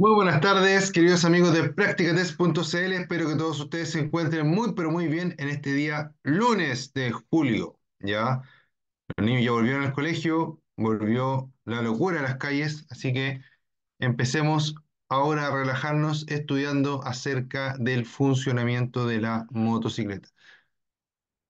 Muy buenas tardes, queridos amigos de Practicatest.cl. Espero que todos ustedes se encuentren muy, pero muy bien en este día lunes de julio. Ya los niños ya volvieron al colegio, volvió la locura a las calles, así que empecemos ahora a relajarnos estudiando acerca del funcionamiento de la motocicleta.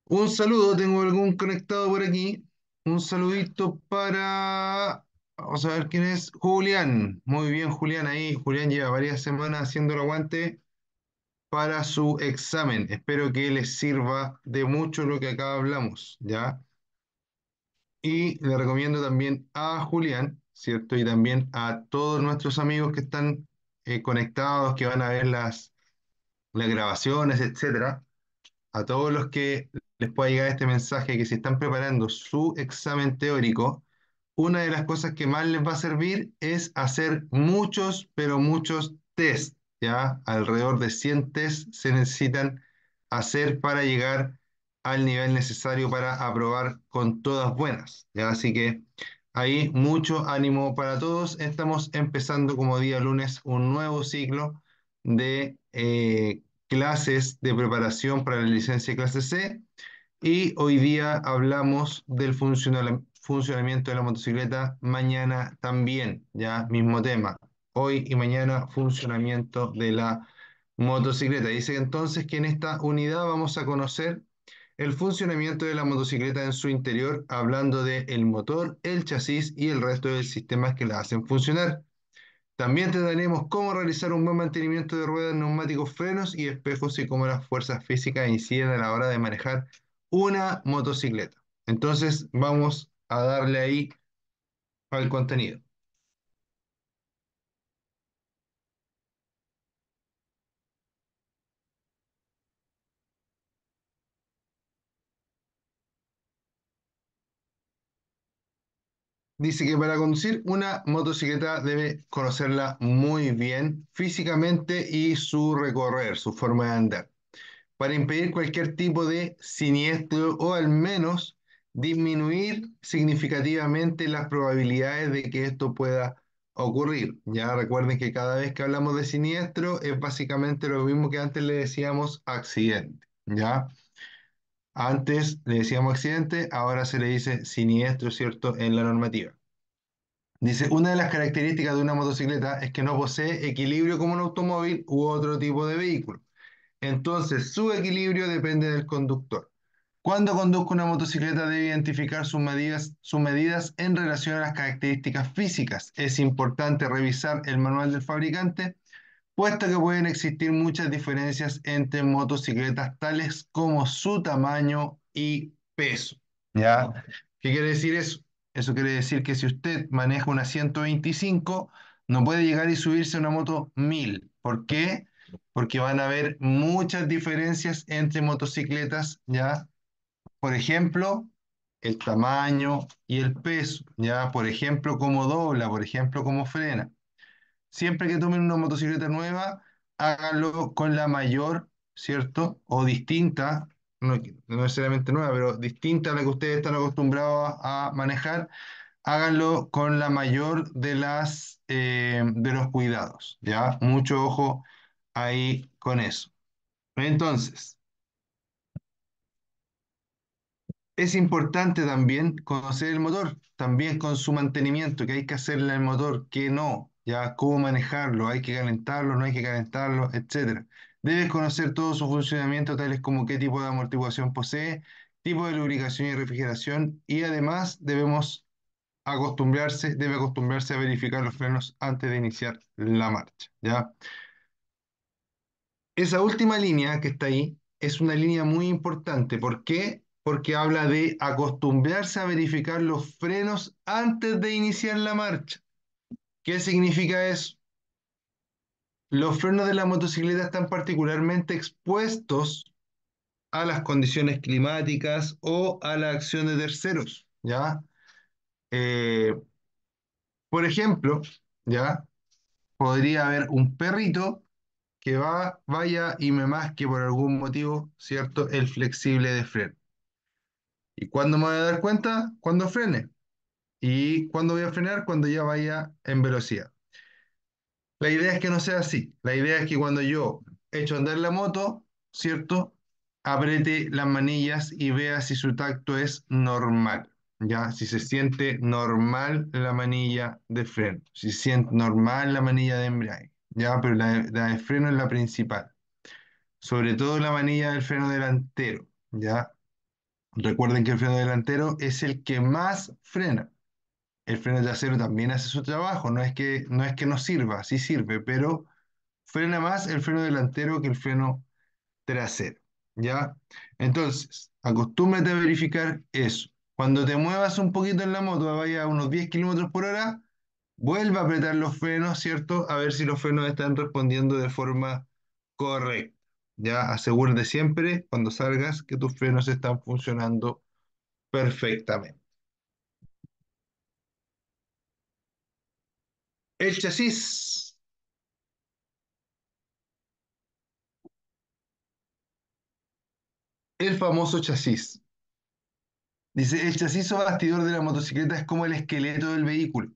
Un saludo, tengo algún conectado por aquí. Un saludito para Vamos a ver quién es Julián. Muy bien, Julián ahí. Julián lleva varias semanas haciendo el aguante para su examen. Espero que les sirva de mucho lo que acá hablamos, ¿ya? Y le recomiendo también a Julián, ¿cierto? Y también a todos nuestros amigos que están eh, conectados, que van a ver las, las grabaciones, etcétera. A todos los que les pueda llegar este mensaje, que si están preparando su examen teórico, una de las cosas que más les va a servir es hacer muchos, pero muchos test. ¿ya? Alrededor de 100 test se necesitan hacer para llegar al nivel necesario para aprobar con todas buenas. ¿ya? Así que ahí mucho ánimo para todos. Estamos empezando como día lunes un nuevo ciclo de eh, clases de preparación para la licencia clase C. Y hoy día hablamos del funcional, funcionamiento de la motocicleta, mañana también, ya mismo tema, hoy y mañana funcionamiento de la motocicleta. Dice entonces que en esta unidad vamos a conocer el funcionamiento de la motocicleta en su interior, hablando del el motor, el chasis y el resto de sistemas que la hacen funcionar. También daremos cómo realizar un buen mantenimiento de ruedas, neumáticos, frenos y espejos y cómo las fuerzas físicas inciden a la hora de manejar una motocicleta. Entonces vamos a darle ahí al contenido. Dice que para conducir una motocicleta debe conocerla muy bien físicamente y su recorrer, su forma de andar, para impedir cualquier tipo de siniestro o al menos disminuir significativamente las probabilidades de que esto pueda ocurrir. Ya recuerden que cada vez que hablamos de siniestro es básicamente lo mismo que antes le decíamos accidente, ¿ya? Antes le decíamos accidente, ahora se le dice siniestro, ¿cierto? En la normativa. Dice, una de las características de una motocicleta es que no posee equilibrio como un automóvil u otro tipo de vehículo. Entonces, su equilibrio depende del conductor. Cuando conduzco una motocicleta debe identificar sus medidas, sus medidas en relación a las características físicas. Es importante revisar el manual del fabricante, puesto que pueden existir muchas diferencias entre motocicletas, tales como su tamaño y peso. ¿Ya? ¿Qué quiere decir eso? Eso quiere decir que si usted maneja una 125, no puede llegar y subirse a una moto 1000. ¿Por qué? Porque van a haber muchas diferencias entre motocicletas, ¿ya? por ejemplo, el tamaño y el peso, ya, por ejemplo, cómo dobla, por ejemplo, cómo frena. Siempre que tomen una motocicleta nueva, háganlo con la mayor, ¿cierto? O distinta, no, necesariamente nueva, pero distinta a la que ustedes están acostumbrados a, manejar, háganlo con la mayor de las, eh, de los cuidados, ¿ya? Mucho ojo ahí con eso. Entonces, Es importante también conocer el motor, también con su mantenimiento, que hay que hacerle al motor, que no, ya cómo manejarlo, hay que calentarlo, no hay que calentarlo, etc. Debes conocer todo su funcionamiento, tales como qué tipo de amortiguación posee, tipo de lubricación y refrigeración, y además debemos acostumbrarse, debe acostumbrarse a verificar los frenos antes de iniciar la marcha, ¿ya? Esa última línea que está ahí es una línea muy importante. ¿Por qué? porque habla de acostumbrarse a verificar los frenos antes de iniciar la marcha. ¿Qué significa eso? Los frenos de la motocicleta están particularmente expuestos a las condiciones climáticas o a la acción de terceros, ¿ya? Eh, por ejemplo, ¿ya? Podría haber un perrito que va, vaya y me masque por algún motivo, ¿cierto? El flexible de freno. ¿Y cuándo me voy a dar cuenta? Cuando frene. ¿Y cuándo voy a frenar? Cuando ya vaya en velocidad. La idea es que no sea así. La idea es que cuando yo echo a andar la moto, ¿cierto? Aprete las manillas y vea si su tacto es normal. ¿ya? Si se siente normal la manilla de freno, si siente normal la manilla de embrague, ¿ya? Pero la de, la de, freno es la principal. Sobre todo la manilla del freno delantero, ¿ya? Recuerden que el freno delantero es el que más frena. El freno trasero también hace su trabajo, no es que no, es que no sirva, sí sirve, pero frena más el freno delantero que el freno trasero. ¿Ya? Entonces, acostúmbrate a verificar eso. Cuando te muevas un poquito en la moto, vaya a unos 10 kilómetros por hora, vuelva a apretar los frenos, ¿cierto? A ver si los frenos están respondiendo de forma correcta. Ya asegúrate siempre cuando salgas que tus frenos están funcionando perfectamente. El chasis. El famoso chasis. Dice, el chasis o bastidor de la motocicleta es como el esqueleto del vehículo.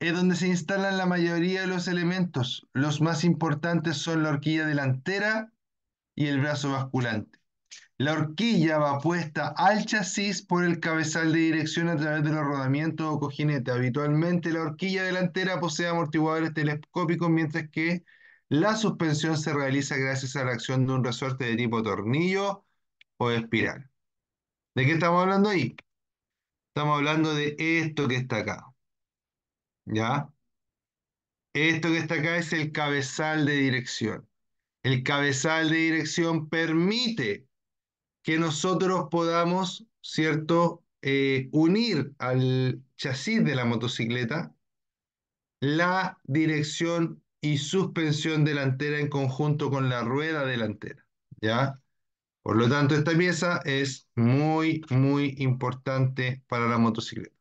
Es donde se instalan la mayoría de los elementos. Los más importantes son la horquilla delantera y el brazo basculante. La horquilla va puesta al chasis por el cabezal de dirección a través de los rodamientos o cojinetes. Habitualmente la horquilla delantera posee amortiguadores telescópicos, mientras que la suspensión se realiza gracias a la acción de un resorte de tipo tornillo o espiral. ¿De qué estamos hablando ahí? Estamos hablando de esto que está acá. ¿Ya? Esto que está acá es el cabezal de dirección el cabezal de dirección permite que nosotros podamos, ¿cierto?, eh, unir al chasis de la motocicleta la dirección y suspensión delantera en conjunto con la rueda delantera, ¿ya? Por lo tanto, esta pieza es muy, muy importante para la motocicleta.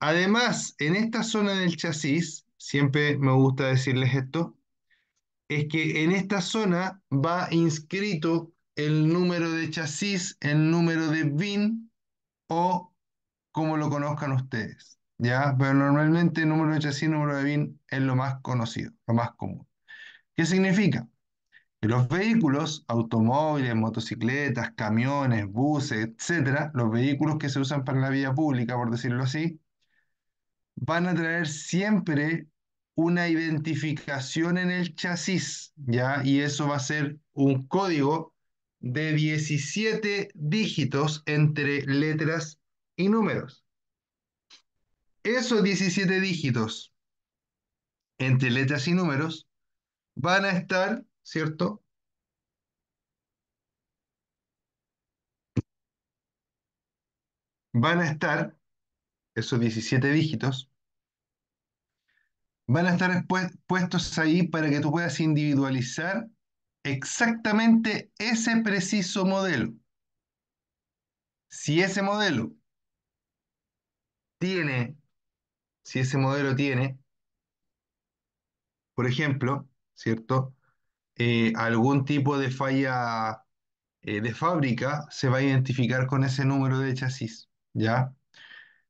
Además, en esta zona del chasis, siempre me gusta decirles esto, es que en esta zona va inscrito el número de chasis, el número de VIN o como lo conozcan ustedes. ¿ya? Pero normalmente el número de chasis, el número de VIN es lo más conocido, lo más común. ¿Qué significa? Que los vehículos, automóviles, motocicletas, camiones, buses, etcétera, los vehículos que se usan para la vía pública, por decirlo así, van a traer siempre una identificación en el chasis, ¿ya? Y eso va a ser un código de 17 dígitos entre letras y números. Esos 17 dígitos entre letras y números van a estar, ¿cierto? Van a estar esos 17 dígitos van a estar puestos ahí para que tú puedas individualizar exactamente ese preciso modelo. Si ese modelo tiene, si ese modelo tiene, por ejemplo, ¿cierto? Eh, algún tipo de falla eh, de fábrica se va a identificar con ese número de chasis, ¿ya?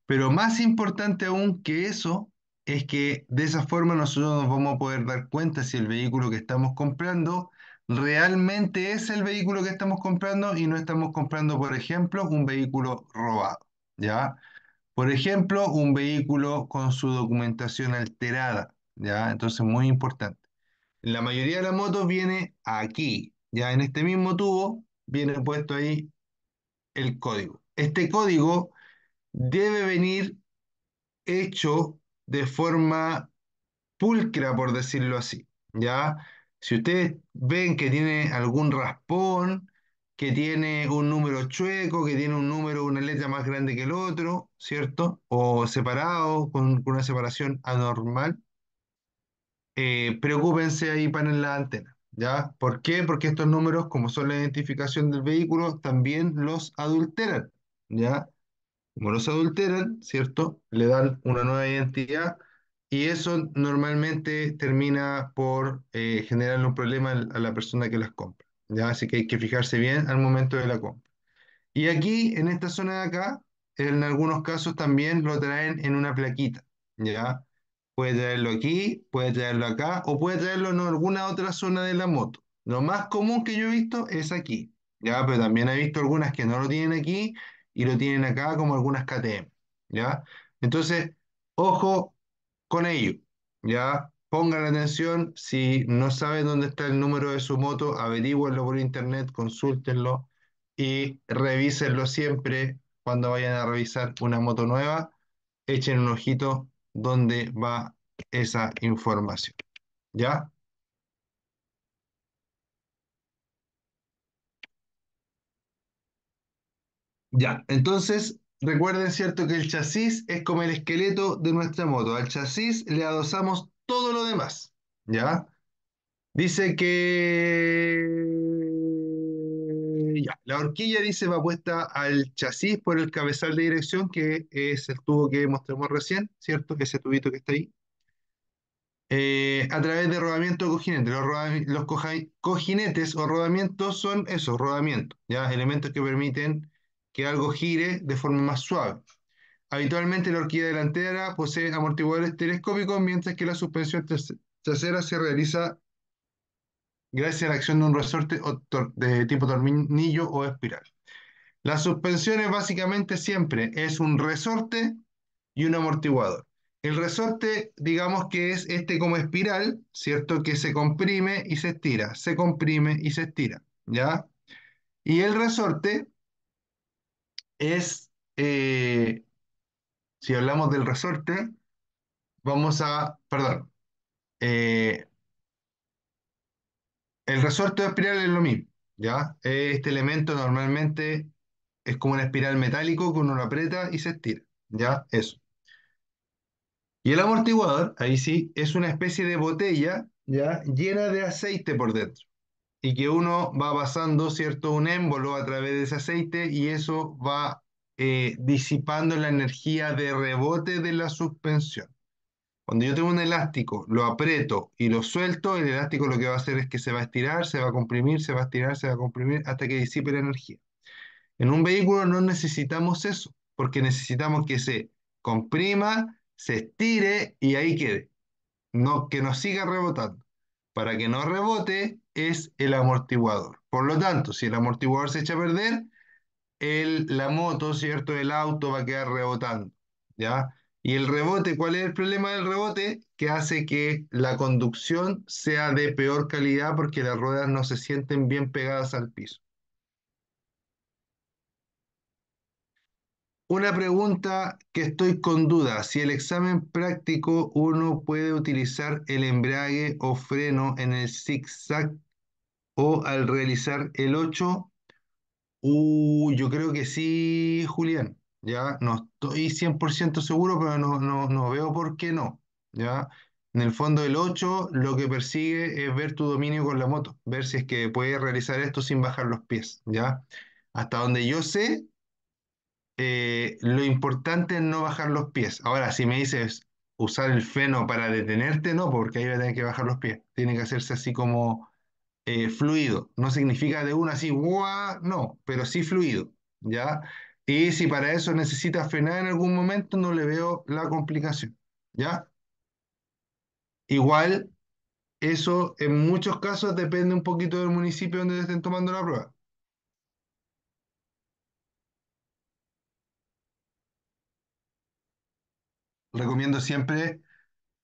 Pero más importante aún que eso es que de esa forma nosotros nos vamos a poder dar cuenta si el vehículo que estamos comprando realmente es el vehículo que estamos comprando y no estamos comprando, por ejemplo, un vehículo robado, ¿ya? Por ejemplo, un vehículo con su documentación alterada, ¿ya? Entonces, muy importante. La mayoría de las motos viene aquí, ya en este mismo tubo viene puesto ahí el código. Este código debe venir hecho de forma pulcra, por decirlo así, ¿ya? Si ustedes ven que tiene algún raspón, que tiene un número chueco, que tiene un número, una letra más grande que el otro, ¿cierto? O separado, con, una separación anormal, eh, preocúpense ahí para en la antena. ¿Ya? ¿Por qué? Porque estos números, como son la identificación del vehículo, también los adulteran, ¿ya? Como los adulteran, ¿cierto? Le dan una nueva identidad y eso normalmente termina por eh, generarle un problema a la persona que las compra. ¿ya? Así que hay que fijarse bien al momento de la compra. Y aquí, en esta zona de acá, en algunos casos también lo traen en una plaquita. ¿ya? Puede traerlo aquí, puede traerlo acá o puede traerlo en alguna otra zona de la moto. Lo más común que yo he visto es aquí. ¿ya? Pero también he visto algunas que no lo tienen aquí y lo tienen acá como algunas KTM, ¿ya? Entonces, ojo con ello, ¿ya? Pongan atención, si no saben dónde está el número de su moto, averigüenlo por internet, consúltenlo y revísenlo siempre cuando vayan a revisar una moto nueva, echen un ojito dónde va esa información, ¿ya? Ya, entonces recuerden, ¿cierto? Que el chasis es como el esqueleto de nuestra moto. Al chasis le adosamos todo lo demás, ¿ya? Dice que... Ya, la horquilla dice va puesta al chasis por el cabezal de dirección, que es el tubo que mostramos recién, ¿cierto? que Ese tubito que está ahí. Eh, a través de rodamiento cojinete. Los, cojinetes o rodamientos son esos, rodamientos, ¿ya? elementos que permiten que algo gire de forma más suave. Habitualmente la horquilla delantera posee amortiguadores telescópicos, mientras que la suspensión trasera se realiza gracias a la acción de un resorte de tipo tornillo o espiral. Las suspensiones básicamente siempre es un resorte y un amortiguador. El resorte, digamos que es este como espiral, ¿cierto? Que se comprime y se estira, se comprime y se estira, ¿ya? Y el resorte es, eh, si hablamos del resorte, vamos a, perdón, eh, el resorte de espiral es lo mismo, ¿ya? Este elemento normalmente es como una espiral metálico que uno aprieta y se estira, ¿ya? Eso. Y el amortiguador, ahí sí, es una especie de botella, ¿ya? Llena de aceite por dentro y que uno va pasando, ¿cierto?, un émbolo a través de ese aceite y eso va eh, disipando la energía de rebote de la suspensión. Cuando yo tengo un elástico, lo aprieto y lo suelto, el elástico lo que va a hacer es que se va a estirar, se va a comprimir, se va a estirar, se va a comprimir hasta que disipe la energía. En un vehículo no necesitamos eso, porque necesitamos que se comprima, se estire y ahí quede. No, que no siga rebotando. Para que no rebote, es el amortiguador. Por lo tanto, si el amortiguador se echa a perder, el, la moto, ¿cierto? El auto va a quedar rebotando, ¿ya? Y el rebote, ¿cuál es el problema del rebote? Que hace que la conducción sea de peor calidad porque las ruedas no se sienten bien pegadas al piso. Una pregunta que estoy con duda, si el examen práctico uno puede utilizar el embrague o freno en el zigzag o al realizar el 8, uh, yo creo que sí, Julián. Ya no estoy 100% seguro, pero no, no, no veo por qué no. ¿ya? En el fondo, el 8 lo que persigue es ver tu dominio con la moto, ver si es que puedes realizar esto sin bajar los pies, ¿ya? Hasta donde yo sé, eh, lo importante es no bajar los pies. Ahora, si me dices usar el freno para detenerte, no, porque ahí va a tener que bajar los pies. Tiene que hacerse así como eh, fluido. No significa de una así, ¡guau! no, pero sí fluido, ¿ya? Y si para eso necesita frenar en algún momento, no le veo la complicación, ¿ya? Igual, eso en muchos casos depende un poquito del municipio donde estén tomando la prueba. Recomiendo siempre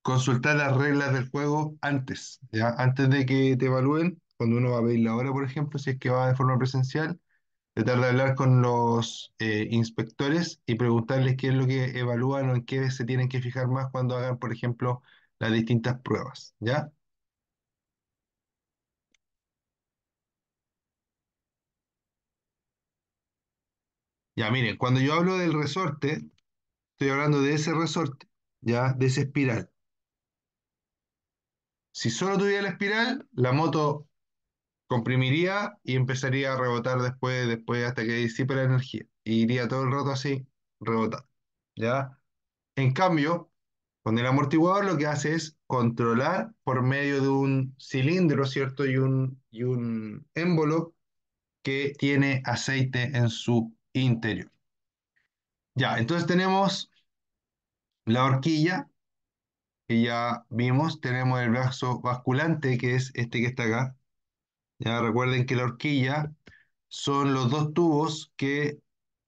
consultar las reglas del juego antes, ¿ya? Antes de que te evalúen, cuando uno va a pedir la hora, por ejemplo, si es que va de forma presencial, tratar de hablar con los eh, inspectores y preguntarles qué es lo que evalúan o en qué se tienen que fijar más cuando hagan, por ejemplo, las distintas pruebas, ¿ya? Ya, miren, cuando yo hablo del resorte, estoy hablando de ese resorte, ¿ya? De esa espiral. Si solo tuviera la espiral, la moto comprimiría y empezaría a rebotar después, después hasta que disipe la energía. Y iría todo el rato así, rebotando. ¿Ya? En cambio, con el amortiguador lo que hace es controlar por medio de un cilindro, ¿cierto? Y un, y un émbolo que tiene aceite en su interior. Ya, entonces tenemos la horquilla, que ya vimos, tenemos el brazo basculante, que es este que está acá, recuerden que la horquilla son los dos tubos que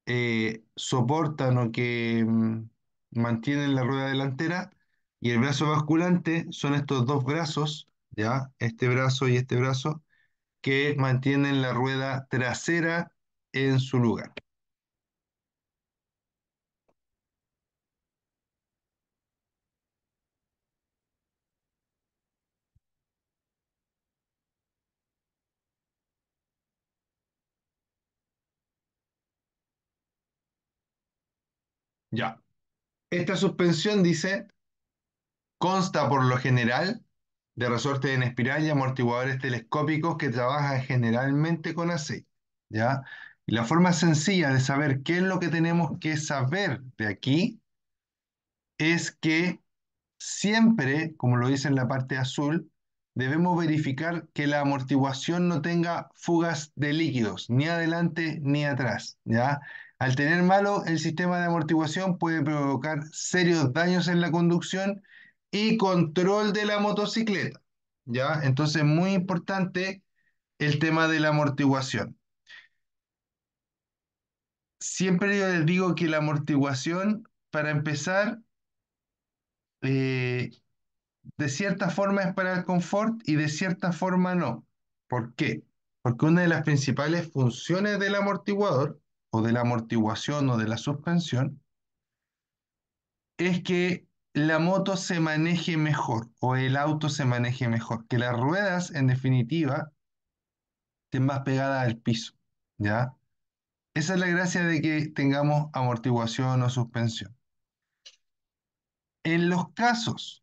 eh, soportan o que mm, mantienen la rueda delantera y el brazo basculante son estos dos brazos, ya este brazo y este brazo, que mantienen la rueda trasera en su lugar. Ya. Esta suspensión, dice, consta por lo general de resorte en espiral y amortiguadores telescópicos que trabajan generalmente con aceite. ¿Ya? Y la forma sencilla de saber qué es lo que tenemos que saber de aquí es que siempre, como lo dice en la parte azul, debemos verificar que la amortiguación no tenga fugas de líquidos, ni adelante ni atrás, ¿ya? Al tener malo el sistema de amortiguación puede provocar serios daños en la conducción y control de la motocicleta. ¿Ya? Entonces, muy importante el tema de la amortiguación. Siempre yo les digo que la amortiguación, para empezar, eh, de cierta forma es para el confort y de cierta forma no. ¿Por qué? Porque una de las principales funciones del amortiguador o de la amortiguación o de la suspensión, es que la moto se maneje mejor o el auto se maneje mejor, que las ruedas en definitiva estén más pegadas al piso, ¿ya? Esa es la gracia de que tengamos amortiguación o suspensión. En los casos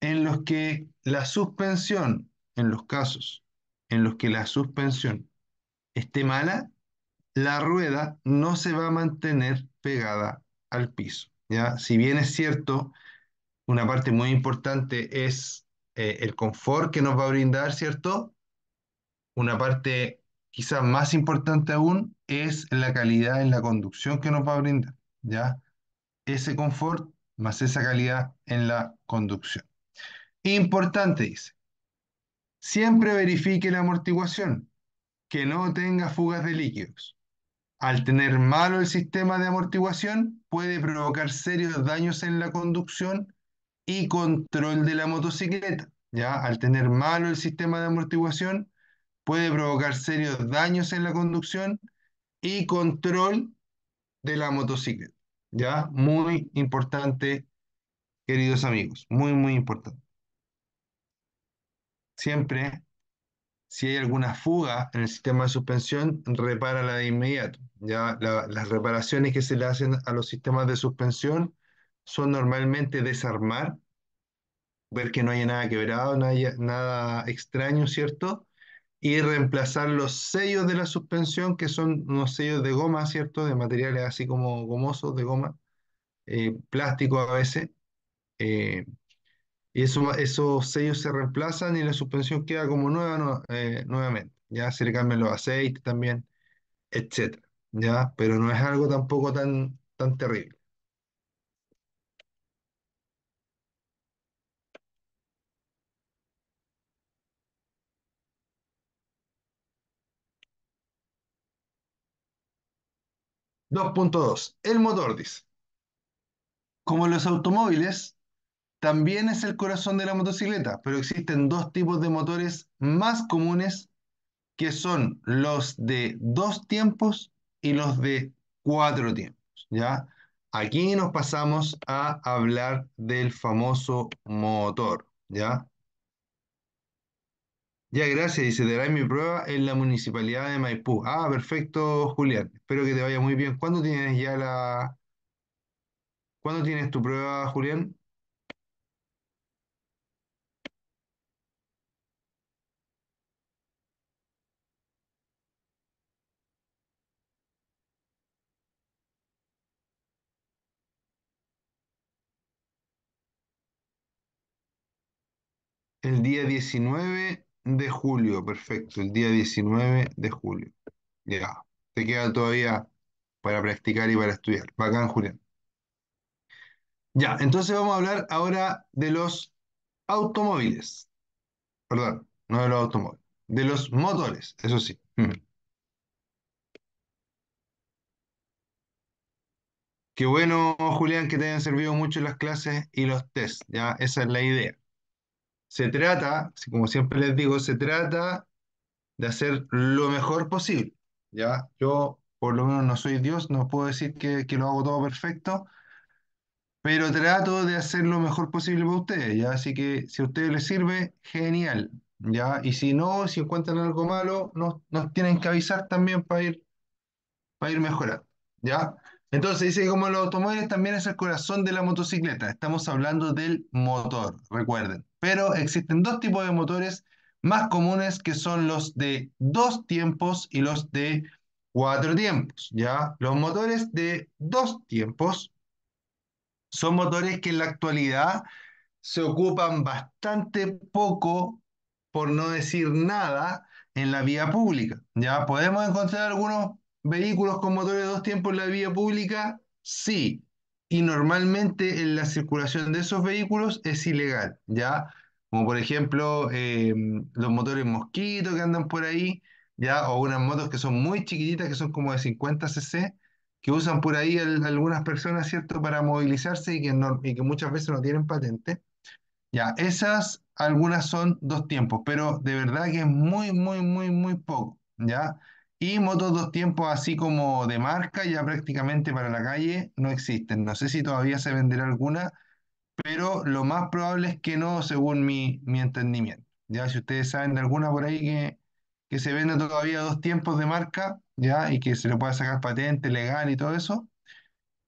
en los que la suspensión, en los casos en los que la suspensión esté mala, la rueda no se va a mantener pegada al piso. ¿ya? Si bien es cierto, una parte muy importante es eh, el confort que nos va a brindar, ¿cierto? Una parte quizás más importante aún es la calidad en la conducción que nos va a brindar, ¿ya? Ese confort más esa calidad en la conducción. Importante, dice, siempre verifique la amortiguación, que no tenga fugas de líquidos al tener malo el sistema de amortiguación, puede provocar serios daños en la conducción y control de la motocicleta. ¿ya? Al tener malo el sistema de amortiguación, puede provocar serios daños en la conducción y control de la motocicleta. ¿ya? Muy importante, queridos amigos, muy, muy importante. Siempre si hay alguna fuga en el sistema de suspensión, repárala de inmediato. Ya las reparaciones que se le hacen a los sistemas de suspensión son normalmente desarmar, ver que no haya nada quebrado, nada extraño, ¿cierto? Y reemplazar los sellos de la suspensión, que son unos sellos de goma, ¿cierto? De materiales así como gomosos, de goma, eh, plástico a veces. Eh, y esos sellos se reemplazan y la suspensión queda como nueva eh, nuevamente. Ya se le cambian los aceites también, etc. Ya, pero no es algo tampoco tan, tan terrible. 2.2 El motor, dice. Como los automóviles, también es el corazón de la motocicleta, pero existen dos tipos de motores más comunes que son los de dos tiempos y los de cuatro tiempos, ¿ya? Aquí nos pasamos a hablar del famoso motor, ¿ya? Ya, gracias, dice, daré mi prueba en la municipalidad de Maipú. Ah, perfecto, Julián. Espero que te vaya muy bien. ¿Cuándo tienes ya la... ¿Cuándo tienes tu prueba, Julián? El día 19 de julio, perfecto, el día 19 de julio. Ya, te queda todavía para practicar y para estudiar. Bacán, Julián. Ya, entonces vamos a hablar ahora de los automóviles. Perdón, no de los automóviles, de los motores, eso sí. Qué bueno, Julián, que te hayan servido mucho las clases y los tests, ya, esa es la idea. Se trata, como siempre les digo, se trata de hacer lo mejor posible. ¿ya? Yo, por lo menos, no soy Dios, no puedo decir que, lo hago todo perfecto, pero trato de hacer lo mejor posible para ustedes. ¿ya? Así que si a ustedes les sirve, genial. ¿ya? Y si no, si encuentran algo malo, nos, nos tienen que avisar también para ir, para ir mejorando. ¿ya? Entonces dice que como los automóviles también es el corazón de la motocicleta. Estamos hablando del motor, recuerden. Pero existen dos tipos de motores más comunes que son los de dos tiempos y los de cuatro tiempos. ¿ya? Los motores de dos tiempos son motores que en la actualidad se ocupan bastante poco, por no decir nada, en la vía pública. Ya podemos encontrar algunos vehículos con motores de dos tiempos en la vía pública? Sí. Y normalmente en la circulación de esos vehículos es ilegal, ¿ya? Como por ejemplo em, los motores mosquitos que andan por ahí, ¿ya? O unas motos que son muy chiquititas, que son como de 50 cc, que usan por ahí algunas personas, ¿cierto?, para movilizarse y que, y que muchas veces no tienen patente. Ya, esas algunas son dos tiempos, pero de verdad que es muy, muy, muy, muy poco, ¿ya? Y motos dos tiempos así como de marca, ya prácticamente para la calle, no existen. No sé si todavía se venderá alguna, pero lo más probable es que no, según mi, mi entendimiento. Ya si ustedes saben de alguna por ahí que, que se venda todavía dos tiempos de marca, ya, y que se le pueda sacar patente legal y todo eso,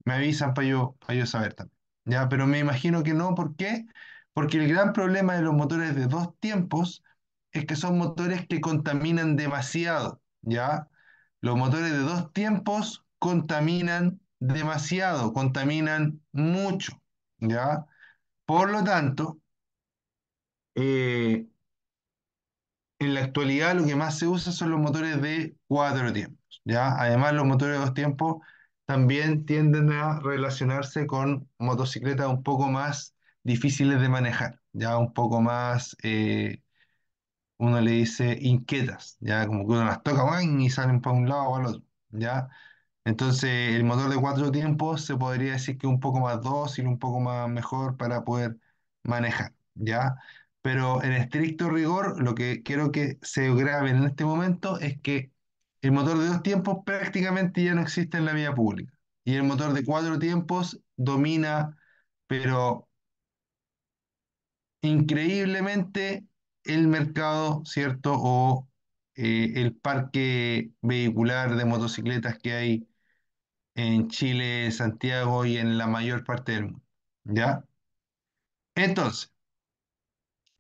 me avisan para yo, yo saber también. Ya, pero me imagino que no, ¿por qué? Porque el gran problema de los motores de dos tiempos es que son motores que contaminan demasiado. ¿ya? Los motores de dos tiempos contaminan demasiado, contaminan mucho, ¿ya? Por lo tanto, eh, en la actualidad lo que más se usa son los motores de cuatro tiempos, ¿ya? Además, los motores de dos tiempos también tienden a relacionarse con motocicletas un poco más difíciles de manejar, ya un poco más eh, uno le dice inquietas, ya como que uno las toca y salen para un lado o al otro, ya. Entonces, el motor de cuatro tiempos se podría decir que un poco más dócil, un poco más mejor para poder manejar, ya. Pero en estricto rigor, lo que quiero que se grabe en este momento es que el motor de dos tiempos prácticamente ya no existe en la vía pública. Y el motor de cuatro tiempos domina, pero increíblemente el mercado, ¿cierto? O eh, el parque vehicular de motocicletas que hay en Chile, Santiago y en la mayor parte del mundo. ¿Ya? Entonces,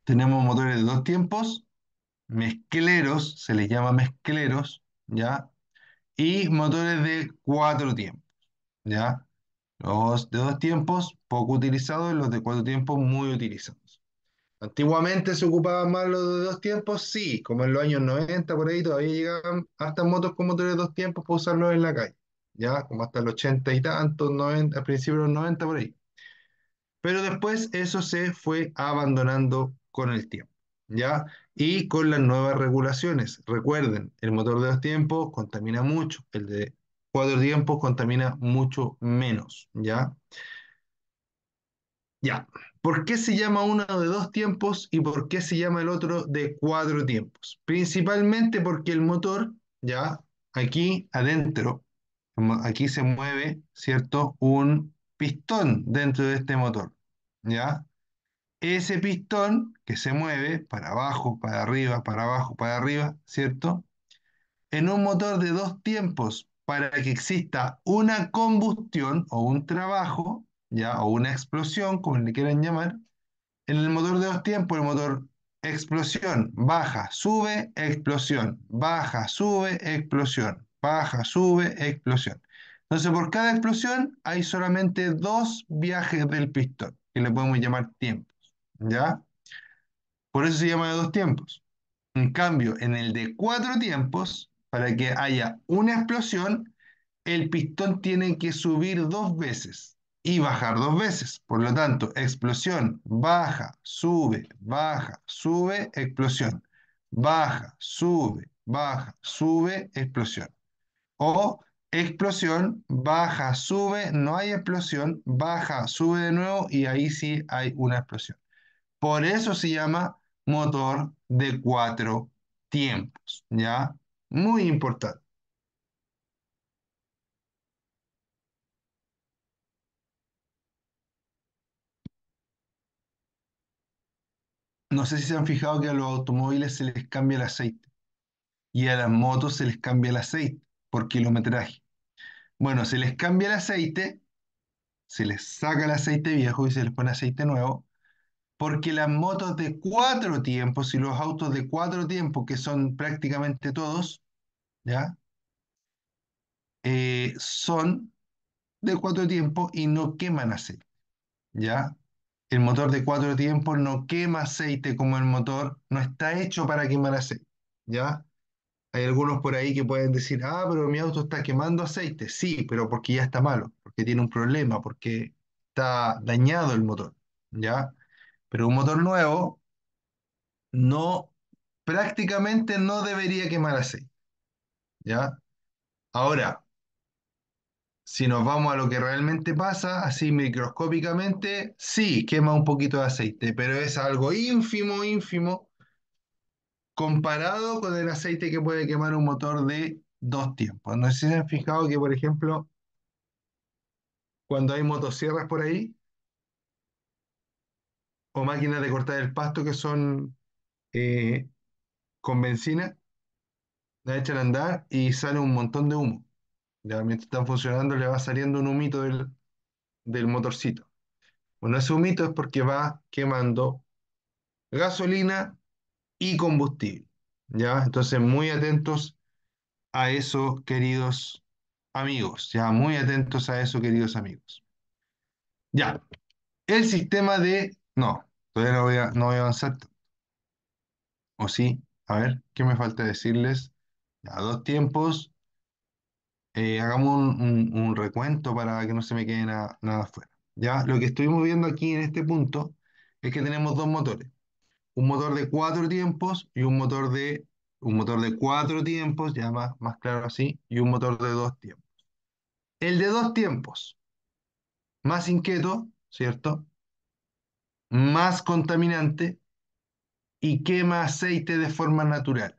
tenemos motores de dos tiempos, mezcleros, se les llama mezcleros, ¿ya? Y motores de cuatro tiempos, ¿ya? Los de dos tiempos, poco utilizados, los de cuatro tiempos, muy utilizados. Antiguamente se ocupaban más los de dos tiempos, sí, como en los años 90 por ahí todavía llegaban hasta motos con motores de dos tiempos para usarlos en la calle, ya como hasta el 80 y tantos, al principio de los 90 por ahí. Pero después eso se fue abandonando con el tiempo, ya, y con las nuevas regulaciones. Recuerden, el motor de dos tiempos contamina mucho, el de cuatro tiempos contamina mucho menos, ya. Ya, ¿Por qué se llama uno de dos tiempos y por qué se llama el otro de cuatro tiempos? Principalmente porque el motor, ya aquí adentro, aquí se mueve, ¿cierto? Un pistón dentro de este motor, ¿ya? Ese pistón que se mueve para abajo, para arriba, para abajo, para arriba, ¿cierto? En un motor de dos tiempos, para que exista una combustión o un trabajo, ¿ya? O una explosión, como le quieran llamar, en el motor de dos tiempos, el motor explosión, baja, sube, explosión, baja, sube, explosión, baja, sube, explosión. Entonces, por cada explosión hay solamente dos viajes del pistón, que le podemos llamar tiempos, ¿ya? Por eso se llama de dos tiempos. En cambio, en el de cuatro tiempos, para que haya una explosión, el pistón tiene que subir dos veces y bajar dos veces. Por lo tanto, explosión, baja, sube, baja, sube, explosión. Baja, sube, baja, sube, explosión. O explosión, baja, sube, no hay explosión, baja, sube de nuevo y ahí sí hay una explosión. Por eso se llama motor de cuatro tiempos, ¿ya? Muy importante. No sé si se han fijado que a los automóviles se les cambia el aceite y a las motos se les cambia el aceite por kilometraje. Bueno, se les cambia el aceite, se les saca el aceite viejo y se les pone aceite nuevo, porque las motos de cuatro tiempos y los autos de cuatro tiempos, que son prácticamente todos, ¿ya? Eh, son de cuatro tiempos y no queman aceite, ¿ya? El motor de cuatro tiempos no quema aceite como el motor, no está hecho para quemar aceite, ¿ya? Hay algunos por ahí que pueden decir, ah, pero mi auto está quemando aceite. Sí, pero porque ya está malo, porque tiene un problema, porque está dañado el motor, ¿ya? Pero un motor nuevo no, prácticamente no debería quemar aceite, ¿ya? Ahora, si nos vamos a lo que realmente pasa, así microscópicamente, sí, quema un poquito de aceite, pero es algo ínfimo, ínfimo, comparado con el aceite que puede quemar un motor de dos tiempos. No sé si se han fijado que, por ejemplo, cuando hay motosierras por ahí, o máquinas de cortar el pasto que son eh, con benzina, la echan a andar y sale un montón de humo. Ya, mientras están funcionando le va saliendo un humito del, del motorcito. Bueno, ese humito es porque va quemando gasolina y combustible. ¿ya? Entonces, muy atentos a eso, queridos amigos. Ya, muy atentos a eso, queridos amigos. Ya, el sistema de... No, todavía no voy a, no voy avanzar. ¿O sí? A ver, ¿qué me falta decirles? Ya, dos tiempos, eh, hagamos un, recuento para que no se me quede nada, fuera. afuera. ¿ya? Lo que estuvimos viendo aquí en este punto es que tenemos dos motores. Un motor de cuatro tiempos y un motor de, un motor de cuatro tiempos, ya más, más claro así, y un motor de dos tiempos. El de dos tiempos, más inquieto, ¿cierto? Más contaminante y quema aceite de forma natural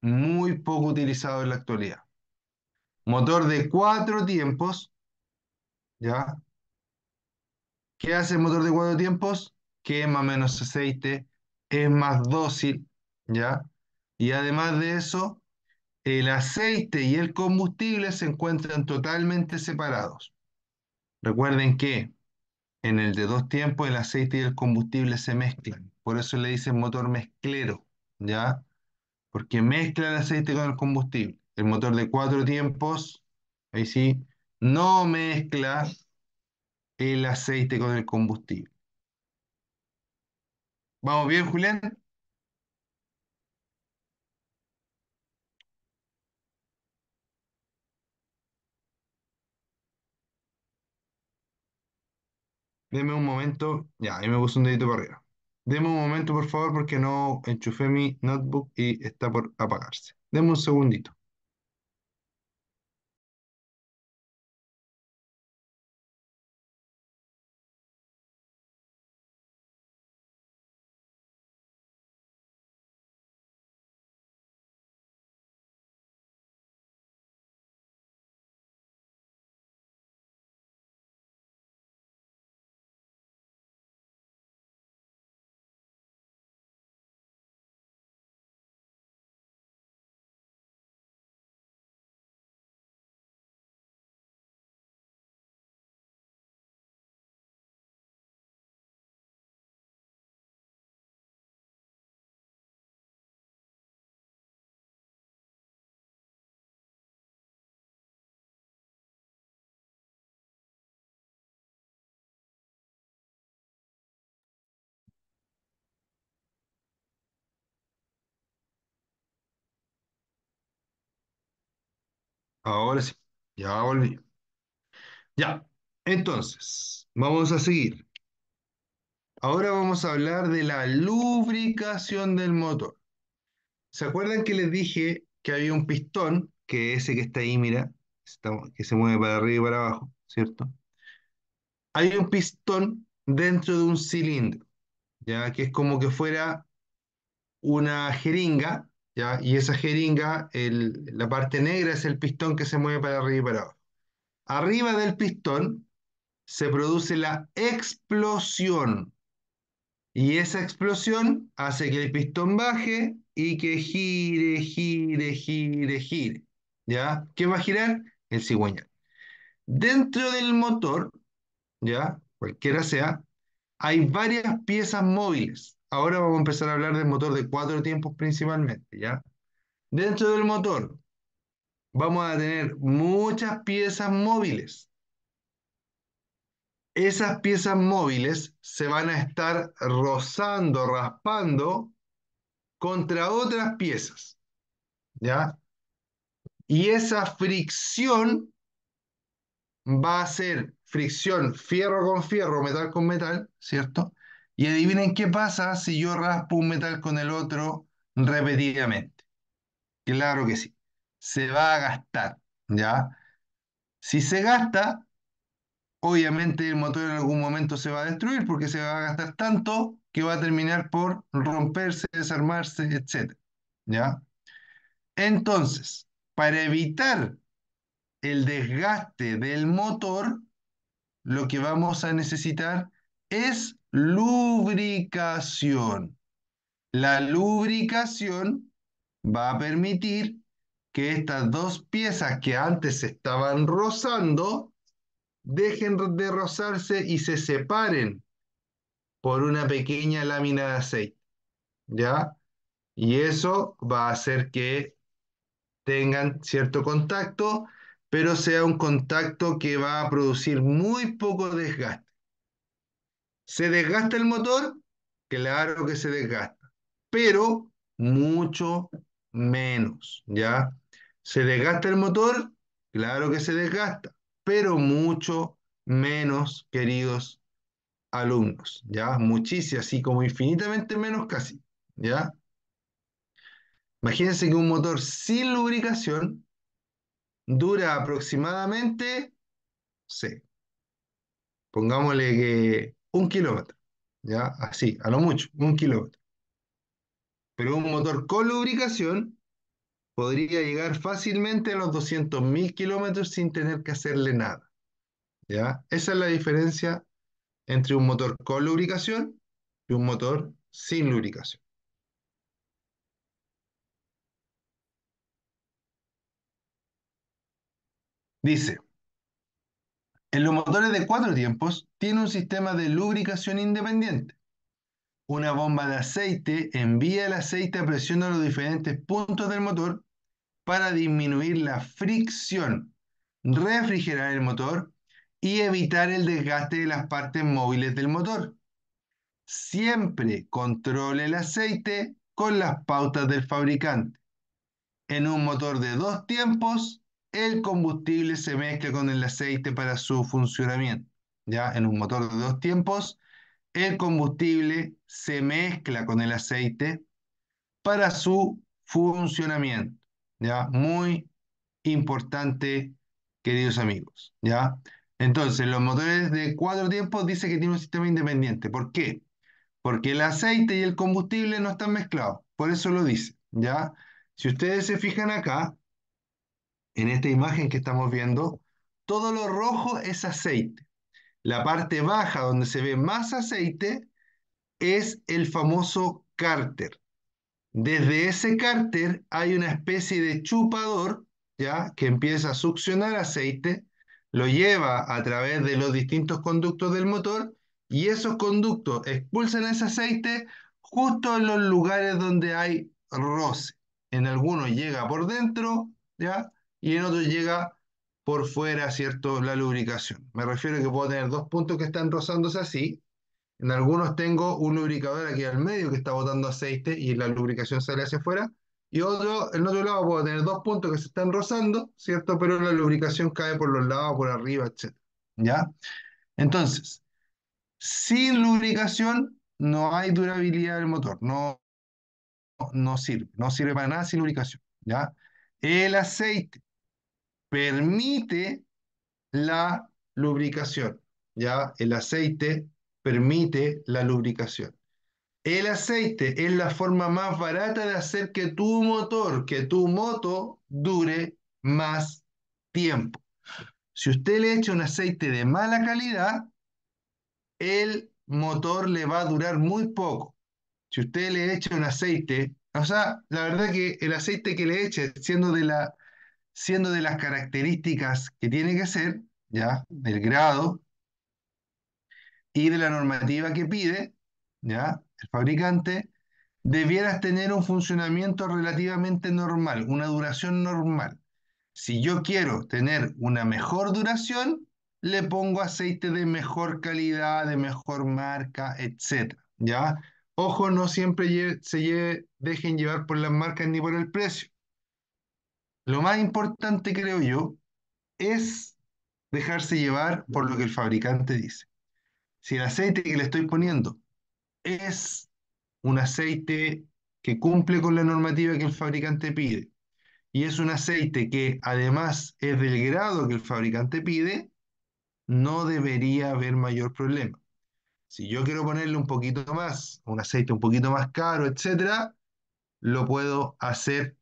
muy poco utilizado en la actualidad. Motor de cuatro tiempos, ¿ya? ¿Qué hace el motor de cuatro tiempos? Quema menos aceite, es más dócil, ¿ya? Y además de eso, el aceite y el combustible se encuentran totalmente separados. Recuerden que en el de dos tiempos el aceite y el combustible se mezclan, por eso le dicen motor mezclero, ¿ya? porque mezcla el aceite con el combustible. El motor de cuatro tiempos, ahí sí, no mezcla el aceite con el combustible. ¿Vamos bien, Julián? Deme un momento. Ya, ahí me puse un dedito para arriba. Deme un momento, por favor, porque no enchufé mi notebook y está por apagarse. Deme un segundito. Ahora sí, ya volví. Ya, entonces, vamos a seguir. Ahora vamos a hablar de la lubricación del motor. ¿Se acuerdan que les dije que había un pistón, que ese que está ahí, mira, que se mueve para arriba y para abajo, ¿cierto? Hay un pistón dentro de un cilindro, ya que es como que fuera una jeringa y esa jeringa, la parte negra es el pistón que se mueve para arriba y para abajo. Arriba del pistón se produce la explosión. Y esa explosión hace que el pistón baje y que gire, gire, gire, gire. ¿Ya? ¿Qué va a girar? El cigüeñal. Dentro del motor, ¿ya? Cualquiera sea, hay varias piezas móviles ahora vamos a empezar a hablar del motor de cuatro tiempos principalmente, ¿ya? Dentro del motor vamos a tener muchas piezas móviles. Esas piezas móviles se van a estar rozando, raspando contra otras piezas, ¿ya? Y esa fricción va a ser fricción fierro con fierro, metal con metal, ¿cierto? Y adivinen qué pasa si yo raspo un metal con el otro repetidamente. Claro que sí. Se va a gastar, ¿ya? Si se gasta, obviamente el motor en algún momento se va a destruir porque se va a gastar tanto que va a terminar por romperse, desarmarse, etc. ¿Ya? Entonces, para evitar el desgaste del motor, lo que vamos a necesitar es lubricación. La lubricación va a permitir que estas dos piezas que antes estaban rozando dejen de rozarse y se separen por una pequeña lámina de aceite. ¿Ya? Y eso va a hacer que tengan cierto contacto, pero sea un contacto que va a producir muy poco desgaste. ¿Se desgasta el motor? Claro que se desgasta, pero mucho menos, ¿ya? ¿Se desgasta el motor? Claro que se desgasta, pero mucho menos, queridos alumnos, ¿ya? Muchísimo, así como infinitamente menos casi, ¿ya? Imagínense que un motor sin lubricación dura aproximadamente, pongámosle que un kilómetro, ¿ya? Así, a lo mucho, un kilómetro. Pero un motor con lubricación podría llegar fácilmente a los 200.000 kilómetros sin tener que hacerle nada, ¿ya? Esa es la diferencia entre un motor con lubricación y un motor sin lubricación. Dice, en los motores de cuatro tiempos tiene un sistema de lubricación independiente. Una bomba de aceite envía el aceite a presión a los diferentes puntos del motor para disminuir la fricción, refrigerar el motor y evitar el desgaste de las partes móviles del motor. Siempre controle el aceite con las pautas del fabricante. En un motor de dos tiempos, el combustible se mezcla con el aceite para su funcionamiento. Ya en un motor de dos tiempos, el combustible se mezcla con el aceite para su funcionamiento. Ya muy importante, queridos amigos. Ya entonces los motores de cuatro tiempos dice que tiene un sistema independiente. ¿Por qué? Porque el aceite y el combustible no están mezclados. Por eso lo dice. Ya si ustedes se fijan acá, en esta imagen que estamos viendo, todo lo rojo es aceite. La parte baja donde se ve más aceite es el famoso cárter. Desde ese cárter hay una especie de chupador, ¿ya? Que empieza a succionar aceite, lo lleva a través de los distintos conductos del motor y esos conductos expulsan ese aceite justo en los lugares donde hay roce. En algunos llega por dentro, ¿ya? y en otro llega por fuera, ¿cierto?, la lubricación. Me refiero a que puedo tener dos puntos que están rozándose así. En algunos tengo un lubricador aquí al medio que está botando aceite y la lubricación sale hacia afuera. Y otro, en otro lado puedo tener dos puntos que se están rozando, ¿cierto? Pero la lubricación cae por los lados, por arriba, etc. ¿Ya? Entonces, sin lubricación no hay durabilidad del motor. No, no sirve. No sirve para nada sin lubricación. ¿Ya? El aceite permite la lubricación, ¿ya? El aceite permite la lubricación. El aceite es la forma más barata de hacer que tu motor, que tu moto dure más tiempo. Si usted le echa un aceite de mala calidad, el motor le va a durar muy poco. Si usted le echa un aceite, o sea, la verdad que el aceite que le eche, siendo de la siendo de las características que tiene que ser, ¿ya? Del grado y de la normativa que pide, ¿ya? El fabricante, debieras tener un funcionamiento relativamente normal, una duración normal. Si yo quiero tener una mejor duración, le pongo aceite de mejor calidad, de mejor marca, etc. ¿Ya? Ojo, no siempre se dejen llevar por las marcas ni por el precio. Lo más importante, creo yo, es dejarse llevar por lo que el fabricante dice. Si el aceite que le estoy poniendo es un aceite que cumple con la normativa que el fabricante pide y es un aceite que además es del grado que el fabricante pide, no debería haber mayor problema. Si yo quiero ponerle un poquito más, un aceite un poquito más caro, etc., lo puedo hacer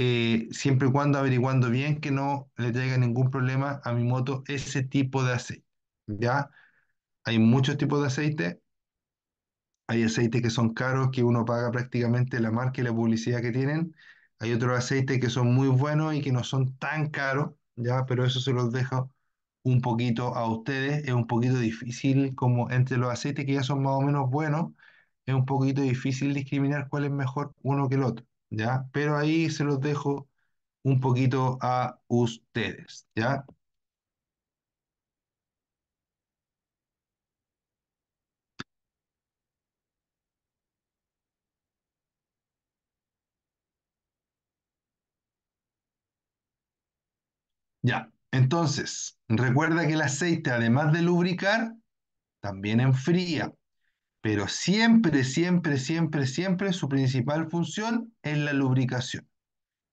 eh, siempre y cuando averiguando bien que no le traiga ningún problema a mi moto ese tipo de aceite. ¿Ya? Hay muchos tipos de aceite. Hay aceites que son caros, que uno paga prácticamente la marca y la publicidad que tienen. Hay otros aceites que son muy buenos y que no son tan caros, ¿ya? Pero eso se los dejo un poquito a ustedes. Es un poquito difícil, como entre los aceites que ya son más o menos buenos, es un poquito difícil discriminar cuál es mejor uno que el otro. ¿ya? Pero ahí se los dejo un poquito a ustedes, ¿ya? Ya, entonces, recuerda que el aceite, además de lubricar, también enfría pero siempre, siempre, siempre, siempre su principal función es la lubricación,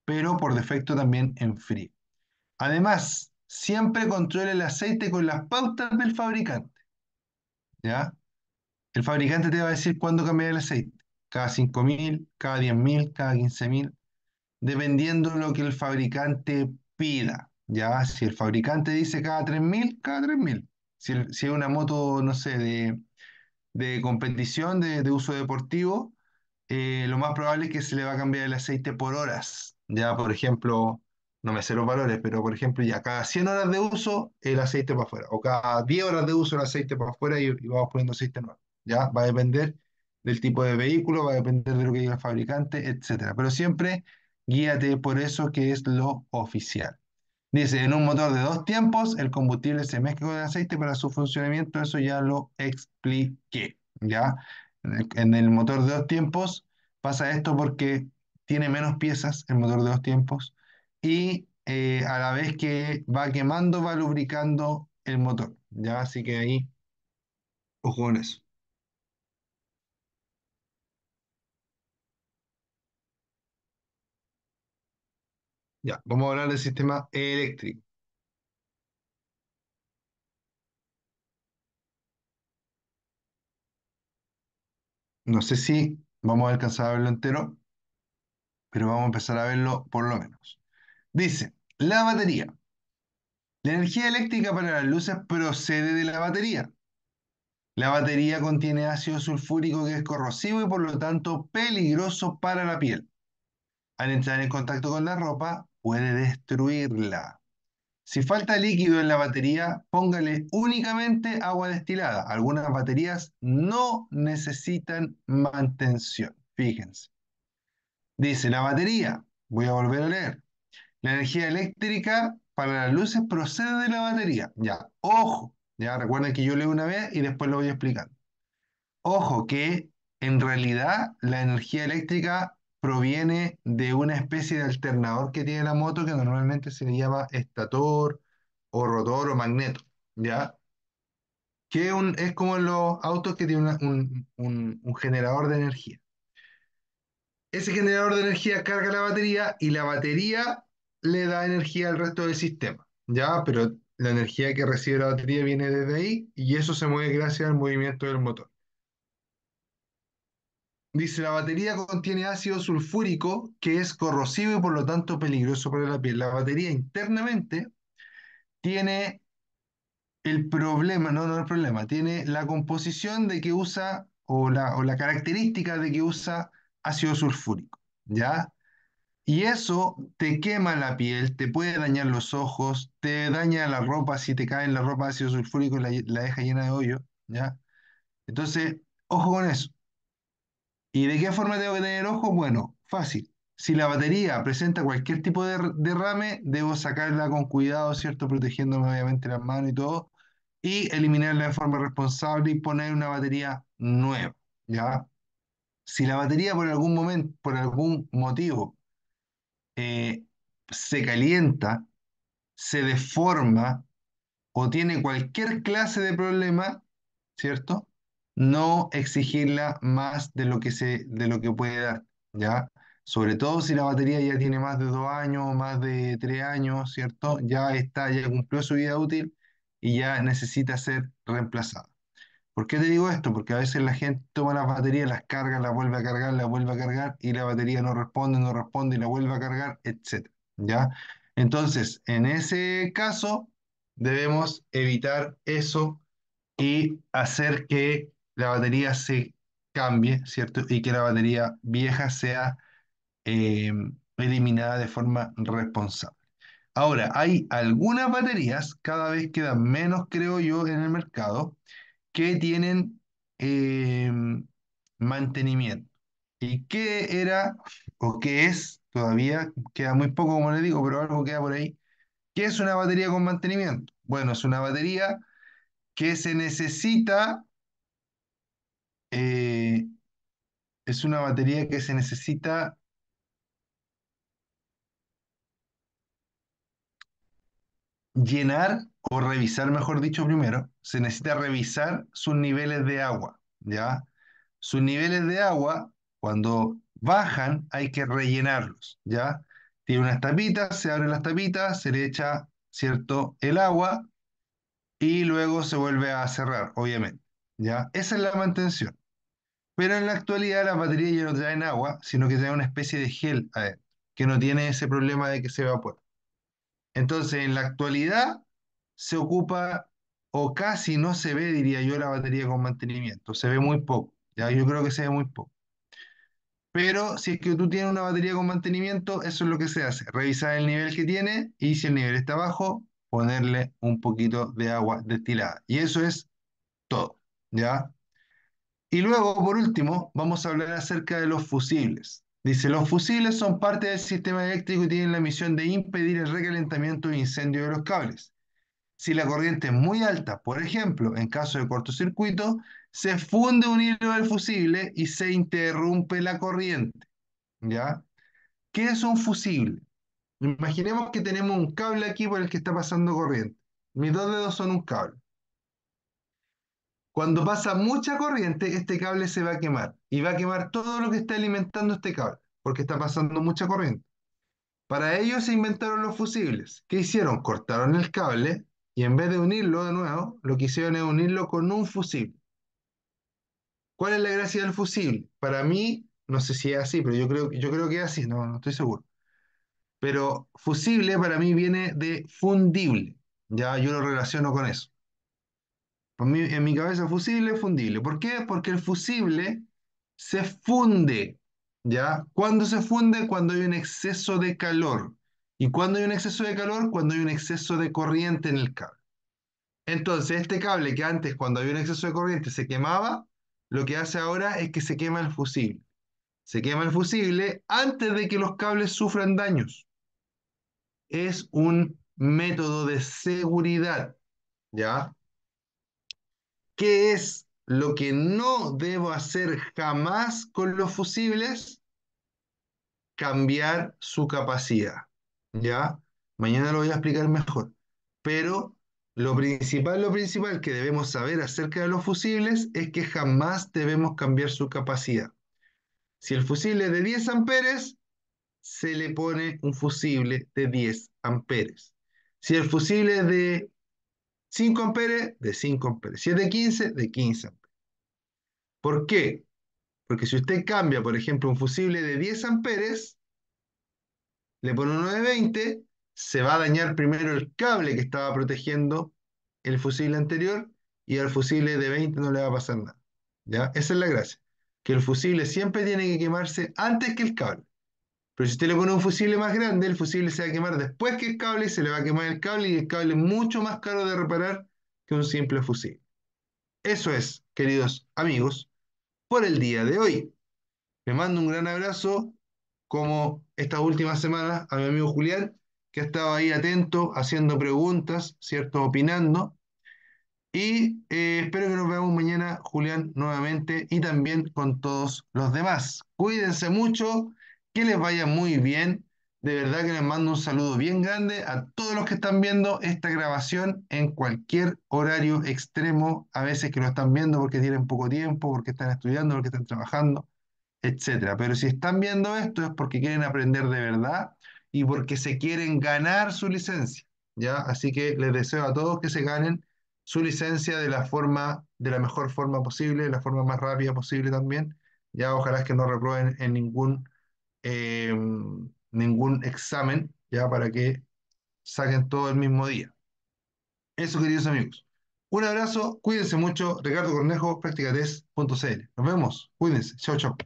pero por defecto también en frío. Además, siempre controle el aceite con las pautas del fabricante. ¿Ya? El fabricante te va a decir cuándo cambiar el aceite, cada 5.000, cada 10.000, cada 15.000, dependiendo de lo que el fabricante pida. ¿Ya? Si el fabricante dice cada 3.000, cada 3.000. Si, si es una moto, no sé, de de competición, de, uso deportivo, eh, lo más probable es que se le va a cambiar el aceite por horas. Ya, por ejemplo, no me sé los valores, pero por ejemplo, ya cada 100 horas de uso, el aceite para afuera, o cada 10 horas de uso, el aceite para afuera y, vamos poniendo aceite nuevo. Ya, va a depender del tipo de vehículo, va a depender de lo que diga el fabricante, etc. Pero siempre guíate por eso que es lo oficial. Dice, en un motor de dos tiempos, el combustible se mezcla con el aceite para su funcionamiento, eso ya lo expliqué, ¿ya? En el motor de dos tiempos pasa esto porque tiene menos piezas el motor de dos tiempos y eh, a la vez que va quemando, va lubricando el motor, ¿ya? Así que ahí, ojo con eso. Ya, vamos a hablar del sistema eléctrico. No sé si vamos a alcanzar a verlo entero, pero vamos a empezar a verlo por lo menos. Dice, la batería. La energía eléctrica para las luces procede de la batería. La batería contiene ácido sulfúrico que es corrosivo y por lo tanto peligroso para la piel. Al entrar en contacto con la ropa, puede destruirla. Si falta líquido en la batería, póngale únicamente agua destilada. Algunas baterías no necesitan mantención. Fíjense. Dice la batería, voy a volver a leer. La energía eléctrica para las luces procede de la batería. Ya, ojo, ya recuerden que yo leo una vez y después lo voy explicando. Ojo que en realidad la energía eléctrica proviene de una especie de alternador que tiene la moto que normalmente se le llama estator o rotor o magneto, ¿ya? Que un, es como los autos que tienen un, un generador de energía. Ese generador de energía carga la batería y la batería le da energía al resto del sistema, ¿ya? Pero la energía que recibe la batería viene desde ahí y eso se mueve gracias al movimiento del motor. Dice, la batería contiene ácido sulfúrico que es corrosivo y por lo tanto peligroso para la piel. La batería internamente tiene el problema, no, no el problema, tiene la composición de que usa o la, o la característica de que usa ácido sulfúrico, ¿ya? Y eso te quema la piel, te puede dañar los ojos, te daña la ropa, si te cae en la ropa ácido sulfúrico la, la deja llena de hoyo, ¿ya? Entonces, ojo con eso. ¿Y de qué forma tengo tener ojo? Bueno, fácil. Si la batería presenta cualquier tipo de derrame, debo sacarla con cuidado, ¿cierto? Protegiéndome obviamente las manos y todo. Y eliminarla de forma responsable y poner una batería nueva, ¿ya? Si la batería por algún momento, por algún motivo, eh, se calienta, se deforma o tiene cualquier clase de problema, ¿cierto? no exigirla más de lo que, se, de lo que puede dar, ¿ya? Sobre todo si la batería ya tiene más de dos años, más de tres años, ¿cierto? Ya está, ya cumplió su vida útil y ya necesita ser reemplazada. ¿Por qué te digo esto? Porque a veces la gente toma las baterías, las carga, las vuelve a cargar, las vuelve a cargar y la batería no responde, no responde y la vuelve a cargar, etc. ¿Ya? Entonces, en ese caso, debemos evitar eso y hacer que la batería se cambie, ¿cierto? Y que la batería vieja sea eh, eliminada de forma responsable. Ahora, hay algunas baterías, cada vez quedan menos, creo yo, en el mercado, que tienen eh, mantenimiento. ¿Y qué era o qué es? Todavía queda muy poco, como le digo, pero algo queda por ahí. ¿Qué es una batería con mantenimiento? Bueno, es una batería que se necesita eh, es una batería que se necesita llenar o revisar, mejor dicho, primero, se necesita revisar sus niveles de agua, ¿ya? Sus niveles de agua, cuando bajan, hay que rellenarlos, ¿ya? Tiene unas tapitas, se abren las tapitas, se le echa, ¿cierto?, el agua y luego se vuelve a cerrar, obviamente, ¿ya? Esa es la mantención. Pero en la actualidad la batería ya no traen agua, sino que traen una especie de gel que no tiene ese problema de que se evapore. Entonces, en la actualidad se ocupa o casi no se ve, diría yo, la batería con mantenimiento. Se ve muy poco. ¿ya? Yo creo que se ve muy poco. Pero si es que tú tienes una batería con mantenimiento, eso es lo que se hace. Revisar el nivel que tiene y si el nivel está bajo, ponerle un poquito de agua destilada. Y eso es todo, ¿ya? Y luego, por último, vamos a hablar acerca de los fusibles. Dice, los fusibles son parte del sistema eléctrico y tienen la misión de impedir el recalentamiento e incendio de los cables. Si la corriente es muy alta, por ejemplo, en caso de cortocircuito, se funde un hilo del fusible y se interrumpe la corriente. ¿Ya? ¿Qué es un fusible? Imaginemos que tenemos un cable aquí por el que está pasando corriente. Mis dos dedos son un cable. Cuando pasa mucha corriente, este cable se va a quemar y va a quemar todo lo que está alimentando este cable, porque está pasando mucha corriente. Para ello se inventaron los fusibles. ¿Qué hicieron? Cortaron el cable y en vez de unirlo de nuevo, lo que hicieron es unirlo con un fusible. ¿Cuál es la gracia del fusible? Para mí, no sé si es así, pero yo creo, yo creo que es así, no, no estoy seguro. Pero fusible para mí viene de fundible. Ya yo lo relaciono con eso. Pues en mi cabeza, fusible, fundible. ¿Por qué? Porque el fusible se funde, ¿ya? cuando se funde? Cuando hay un exceso de calor. ¿Y cuando hay un exceso de calor? Cuando hay un exceso de corriente en el cable. Entonces, este cable que antes, cuando había un exceso de corriente, se quemaba, lo que hace ahora es que se quema el fusible. Se quema el fusible antes de que los cables sufran daños. Es un método de seguridad, ¿ya? qué es lo que no debo hacer jamás con los fusibles, cambiar su capacidad. ¿Ya? Mañana lo voy a explicar mejor. Pero lo principal, lo principal que debemos saber acerca de los fusibles es que jamás debemos cambiar su capacidad. Si el fusible es de 10 amperes, se le pone un fusible de 10 amperes. Si el fusible es de 5 amperes, de 5 amperes. Si de 15, de 15 amperes. ¿Por qué? Porque si usted cambia, por ejemplo, un fusible de 10 amperes, le pone uno de 20, se va a dañar primero el cable que estaba protegiendo el fusible anterior y al fusible de 20 no le va a pasar nada. ¿Ya? Esa es la gracia. Que el fusible siempre tiene que quemarse antes que el cable. Pero si usted le pone un fusible más grande, el fusible se va a quemar después que el cable, se le va a quemar el cable y el cable es mucho más caro de reparar que un simple fusible. Eso es, queridos amigos, por el día de hoy. le mando un gran abrazo, como estas últimas semanas, a mi amigo Julián, que ha estado ahí atento, haciendo preguntas, ¿cierto? Opinando. Y eh, espero que nos veamos mañana, Julián, nuevamente y también con todos los demás. Cuídense mucho que les vaya muy bien. De verdad que les mando un saludo bien grande a todos los que están viendo esta grabación en cualquier horario extremo, a veces que lo están viendo porque tienen poco tiempo, porque están estudiando, porque están trabajando, etc. Pero si están viendo esto es porque quieren aprender de verdad y porque se quieren ganar su licencia, ¿ya? Así que les deseo a todos que se ganen su licencia de la forma, de la mejor forma posible, de la forma más rápida posible también. Ya ojalá es que no reprueben en ningún Em, ningún examen, ya para que saquen todo el mismo día. Eso, queridos amigos. Un abrazo, cuídense mucho. Ricardo Cornejo, practicates.cl Nos vemos, cuídense. Chao, chao.